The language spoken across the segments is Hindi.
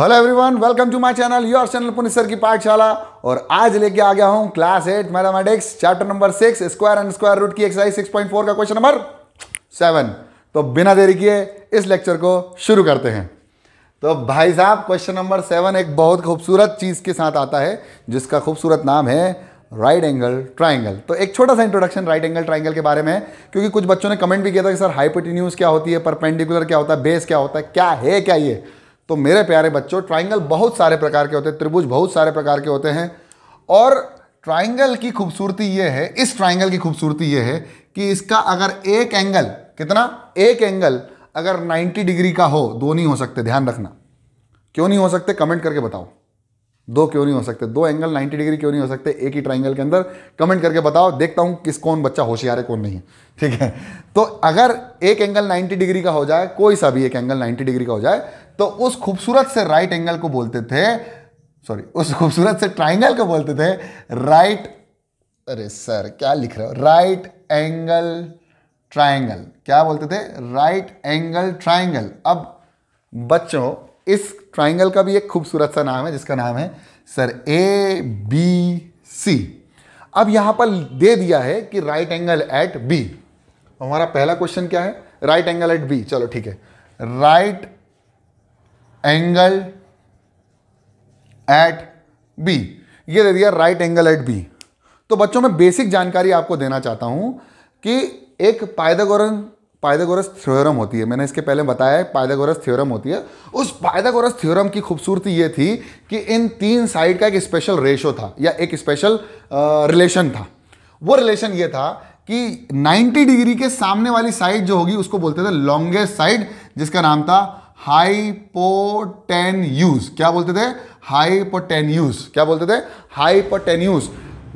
hello everyone welcome to my channel your channel पुनिसर की पाठशाला और आज लेके आ गया हूँ class eight mathematics chapter number six square and square root की एक्सरसाइज सिक्स पॉइंट फोर का क्वेश्चन नंबर सेवन तो बिना देरी किए इस लेक्चर को शुरू करते हैं तो भाई साहब क्वेश्चन नंबर सेवन एक बहुत खूबसूरत चीज़ के साथ आता है जिसका खूबसूरत नाम है राइट एंगल ट्राइंगल तो एक छोटा सा इंट्रोडक्शन राइट एंगल ट्राइंगल के बारे में क्योंकि कुछ बच्चों ने कमेंट भी किया था कि सर हाइपोटिन्यूज क्या होती है परपेंडिकुलर क्या होता है बेस क्या होता है क्या है क्या ये तो मेरे प्यारे बच्चों ट्राइंगल बहुत सारे प्रकार के होते हैं त्रिभुज बहुत सारे प्रकार के होते हैं और ट्राइंगल की खूबसूरती ये है इस ट्राइंगल की खूबसूरती ये है कि इसका अगर एक एंगल कितना एक एंगल अगर 90 डिग्री का हो दो नहीं हो सकते ध्यान रखना क्यों नहीं हो सकते कमेंट करके बताओ दो क्यों नहीं हो सकते दो एंगल 90 डिग्री क्यों नहीं हो सकते एक ही ट्राइंगल के अंदर कमेंट करके बताओ देखता हूं किस कौन बच्चा होशियार है कौन नहीं है ठीक है तो अगर एक एंगल 90 डिग्री का हो जाए कोई सा भी एक एंगल 90 डिग्री का हो जाए तो उस खूबसूरत से राइट एंगल को बोलते थे सॉरी उस खूबसूरत से ट्राइंगल को बोलते थे राइट अरे सर क्या लिख रहे हो राइट एंगल ट्राइंगल क्या बोलते थे राइट एंगल ट्राइंगल अब बच्चों इस ट्राइंगल का भी एक खूबसूरत सा नाम है जिसका नाम है सर ए बी सी अब यहां पर दे दिया है कि राइट एंगल एट बी हमारा पहला क्वेश्चन क्या है राइट एंगल एट बी चलो ठीक है राइट एंगल एट बी ये दे दिया राइट एंगल एट बी तो बच्चों मैं बेसिक जानकारी आपको देना चाहता हूं कि एक पायदागोरन पायदागोरस थ्योरम होती है मैंने इसके पहले बताया है पायदागोरस थ्योरम होती है उस पायदागोरस थ्योरम की खूबसूरती ये थी कि इन तीन साइड का एक स्पेशल रेशो था या एक स्पेशल रिलेशन था वो रिलेशन ये था कि 90 डिग्री के सामने वाली साइड जो होगी उसको बोलते थे लॉन्गेस्ट साइड जिसका नाम था यूज क्या बोलते थे हाइपोटेन्यूज क्या बोलते थे हाइपोटेन्यूज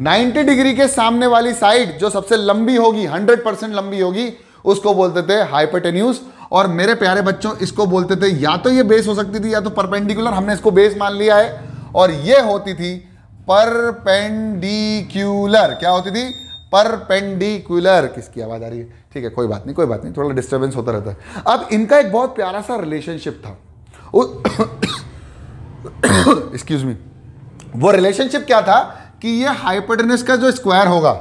90 डिग्री के सामने वाली साइड जो सबसे लंबी होगी 100 परसेंट लंबी होगी उसको बोलते थे हाइपोटेन और मेरे प्यारे बच्चों इसको बोलते थे या तो ये बेस हो सकती थी या तो परपेंडिकुलर हमने इसको बेस मान लिया है और ये होती थी परपेंडिक्यूलर क्या होती थी परपेंडिकुलर किसकी आवाज़ आ रही है ठीक है कोई बात नहीं कोई बात नहीं थोड़ा डिस्टर्बेंस होता रहता है अब इनका एक बहुत प्यारा सा रिलेशनशिप था एक्सक्यूज मी वो रिलेशनशिप क्या था कि ये हाइपोटेनस का जो स्क्वायर होगा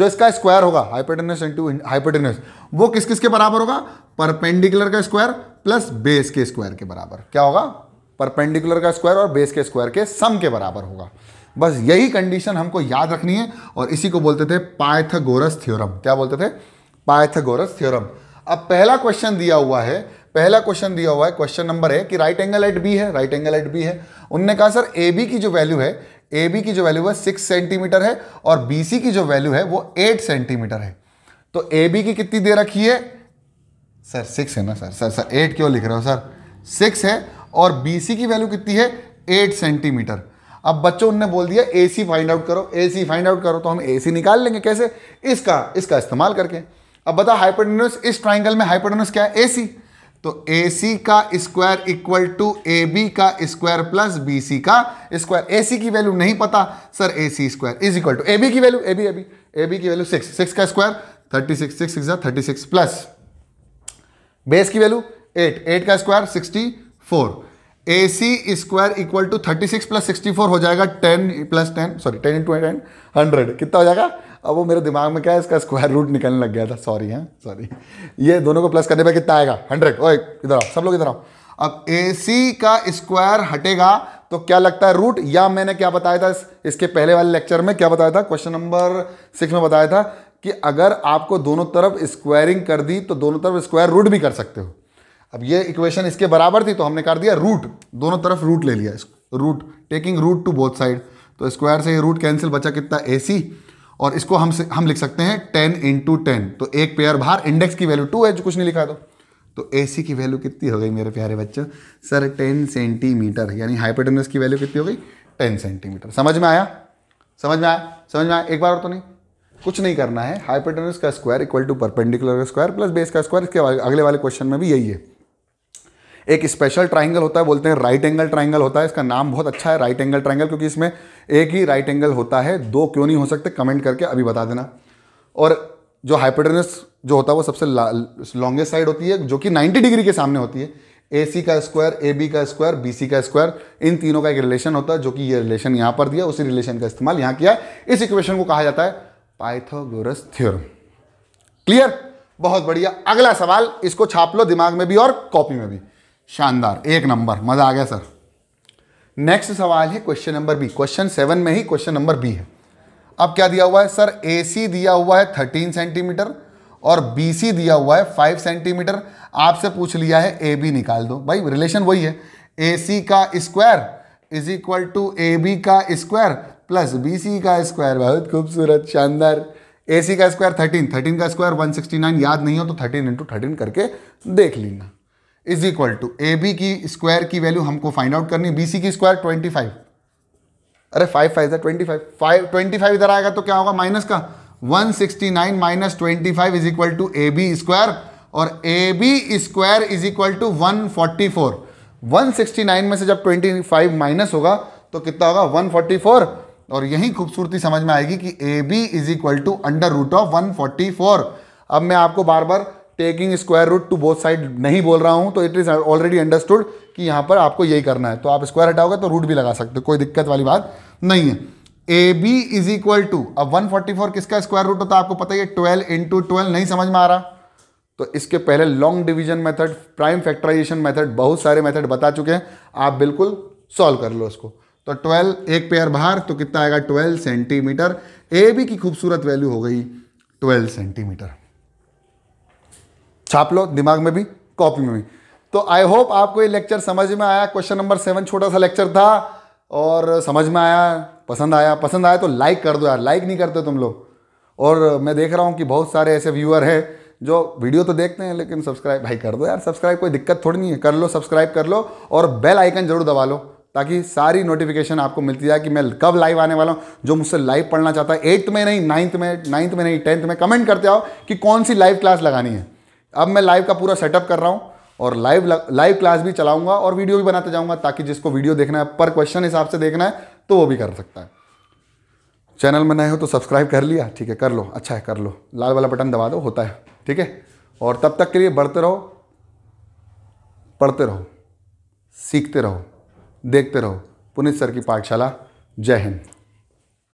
जो इसका स्क्वायर होगा हाइपोटेनस इंटू हाइपोटेनस वो किस किस के बराबर होगा परपेंडिकुलर का स्क्वायर प्लस बेस के स्क्वायर के बराबर क्या होगा परपेंडिकुलर का स्क्वायर और बेस के स्क्वायर के सम के बराबर होगा बस यही कंडीशन हमको याद रखनी है और इसी को बोलते थे पायथगोरस थ्योरम क्या बोलते थे पायथगोरस थ्योरम अब पहला क्वेश्चन दिया हुआ है पहला क्वेश्चन दिया हुआ है क्वेश्चन नंबर है कि राइट एंगल एट बी है राइट एंगल एट बी है उनने कहा सर ए बी की जो वैल्यू है ए बी की जो वैल्यू है सिक्स सेंटीमीटर है और बी सी की जो वैल्यू है वो एट सेंटीमीटर है तो ए बी की कितनी दे रखी है सर सिक्स है ना सर सर सर एट क्यों लिख रहे हो सर सिक्स है और बी सी की वैल्यू कितनी है एट सेंटीमीटर अब बच्चों ने बोल दिया ए सी फाइंड आउट करो ए सी फाइंड आउट करो तो हम ए सी निकाल लेंगे कैसे इसका इसका इस्तेमाल करके अब बता हाइपोटेन्यूस इस ट्राइंगल में हाइपोटेन्यूस क्या है ए सी तो ए सी का square equal to A B का स्क्वायर प्लस बी सी का स्क्वायर ए सी की वैल्यू नहीं पता sir A C square is equal to A B की value A B A B A B की वैल्यू सिक्स सिक्स का square thirty six six six thirty six plus base की वैल्यू एट एट का square sixty four A C square equal to thirty six plus sixty four हो जाएगा ten plus ten sorry ten into ten hundred कितना हो जाएगा अब वो मेरे दिमाग में क्या है इसका स्क्वायर रूट निकलने लग गया था सॉरी है सॉरी ये दोनों को प्लस करने पर कितना आएगा हंड्रेड ओए इधर आओ सब लोग इधर आओ अब ए सी का स्क्वायर हटेगा तो क्या लगता है रूट या मैंने क्या बताया था इसके पहले वाले लेक्चर में क्या बताया था क्वेश्चन नंबर सिक्स में बताया था कि अगर आपको दोनों तरफ स्क्वायरिंग कर दी तो दोनों तरफ स्क्वायर रूट भी कर सकते हो अब ये इक्वेशन इसके बराबर थी तो हमने कर दिया रूट दोनों तरफ रूट ले लिया इसको root taking root to both side तो स्क्वायर से ये रूट कैंसिल बचा कितना ए सी और इसको हम हम लिख सकते हैं टेन इंटू टेन तो एक पेयर बाहर इंडेक्स की वैल्यू टू है जो कुछ नहीं लिखा तो तो ए सी की वैल्यू कितनी हो गई मेरे प्यारे बच्चों सर टेन सेंटीमीटर यानी हाइपोटेनस की वैल्यू कितनी हो गई टेन सेंटीमीटर समझ में आया समझ में आया समझ में आया एक बार और तो नहीं कुछ नहीं करना है हाइपोटेनस का स्क्वायर इक्वल टू परपेंडिकुलर का स्क्वायर प्लस बेस का स्क्वायर इसके अगले वाले क्वेश्चन में भी यही है एक स्पेशल ट्राइंगल होता है बोलते हैं राइट एंगल ट्राइंगल होता है इसका नाम बहुत अच्छा है राइट एंगल ट्राइंगल क्योंकि इसमें एक ही राइट एंगल होता है दो क्यों नहीं हो सकते कमेंट करके अभी बता देना और जो हाइपोटेनस जो होता है वो सबसे लॉन्गेस्ट साइड होती है जो कि 90 डिग्री के सामने होती है ए सी का स्क्वायर ए बी का स्क्वायर बी सी का स्क्वायर इन तीनों का एक रिलेशन होता है जो कि ये रिलेशन यहाँ पर दिया उसी रिलेशन का इस्तेमाल यहाँ किया इस इक्वेशन को कहा जाता है पाइथागोरस थ्योरम क्लियर बहुत बढ़िया अगला सवाल इसको छाप लो दिमाग में भी और कॉपी में भी शानदार एक नंबर मज़ा आ गया सर नेक्स्ट सवाल है question number B question seven में ही क्वेश्चन नंबर बी है अब क्या दिया हुआ है सर ए सी दिया हुआ है थर्टीन सेंटीमीटर और बी सी दिया हुआ है फाइव सेंटीमीटर आपसे पूछ लिया है ए बी निकाल दो भाई रिलेशन वही है ए सी का square is equal to A B का स्क्वायर प्लस बी सी का स्क्वायर बहुत खूबसूरत शानदार ए सी का स्क्वायर थर्टीन थर्टीन का स्क्वायर वन सिक्सटी नाइन याद नहीं हो तो थर्टीन इंटू थर्टीन करके देख लेना is equal to A B की स्क्वायर की वैल्यू हमको फाइंड आउट करनी है बी सी की स्क्वायर ट्वेंटी फाइव अरे फाइव फाइव था twenty five five twenty five इधर आएगा तो क्या होगा माइनस का one sixty nine minus twenty five is equal to A B square और A B square is equal to one forty four one sixty nine में से जब ट्वेंटी फाइव माइनस होगा तो कितना होगा वन फोर्टी फोर और यही खूबसूरती समझ में आएगी कि A B is equal to under root of one forty four अब मैं आपको बार बार taking square root to both side नहीं बोल रहा हूँ तो इट इज़ ऑलरेडी अंडरस्टूड कि यहां पर आपको यही करना है तो आप स्क्वायर हटाओगे तो रूट भी लगा सकते हो कोई दिक्कत वाली बात नहीं है A B is equal to अब 144 किसका स्क्वायर रूट होता है आपको पता ही है ट्वेल्व इंटू ट्वेल्व नहीं समझ में आ रहा तो इसके पहले long division method prime factorisation method बहुत सारे मेथड बता चुके हैं आप बिल्कुल सॉल्व कर लो उसको तो 12 एक पेयर बाहर तो कितना आएगा 12 सेंटीमीटर ए बी की खूबसूरत वैल्यू हो गई 12 सेंटीमीटर छाप लो दिमाग में भी कॉपी में भी तो आई होप आपको ये लेक्चर समझ में आया क्वेश्चन नंबर सेवन छोटा सा लेक्चर था और समझ में आया पसंद आया पसंद आया तो लाइक कर दो यार लाइक नहीं करते तुम लोग और मैं देख रहा हूँ कि बहुत सारे ऐसे व्यूअर हैं जो वीडियो तो देखते हैं लेकिन सब्सक्राइब भाई कर दो यार सब्सक्राइब कोई दिक्कत थोड़ी नहीं है कर लो सब्सक्राइब कर लो और बेल आइकन जरूर दबा लो ताकि सारी नोटिफिकेशन आपको मिलती जाए कि मैं कब लाइव आने वाला हूँ जो मुझसे लाइव पढ़ना चाहता है एट्थ में नहीं नाइन्थ में नाइन्थ में नहीं टेंथ में कमेंट करते आओ कि कौन सी लाइव क्लास लगानी है अब मैं लाइव का पूरा सेटअप कर रहा हूँ और लाइव लाइव क्लास भी चलाऊंगा और वीडियो भी बनाते जाऊंगा ताकि जिसको वीडियो देखना है पर क्वेश्चन हिसाब से देखना है तो वो भी कर सकता है चैनल में नए हो तो सब्सक्राइब कर लिया ठीक है कर लो अच्छा है कर लो लाल वाला बटन दबा दो होता है ठीक है और तब तक के लिए बढ़ते रहो पढ़ते रहो सीखते रहो देखते रहो पुनित सर की पाठशाला जय हिंद